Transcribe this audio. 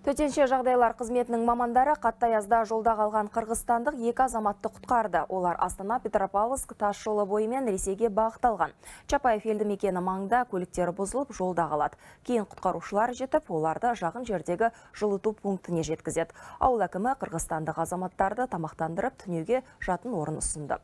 Төтенше жағдайлар қызметінің мамандары қатты аязда жолда қалған қырғызстандық екі азаматты құтқарды. Олар Астана Петропавловск тас жолы бойымен Ресейге бағытталған. Чапаев елді мекені маңда көліктері бұзылып жолда қалады. Кейін құтқарушылар жетіп, оларды жағын жердегі жылыту пунктіне жеткізеді. Ауыл әкімі қырғызстандық азаматтарды тамақтандырып, түнеуге жатын орын ұсынды.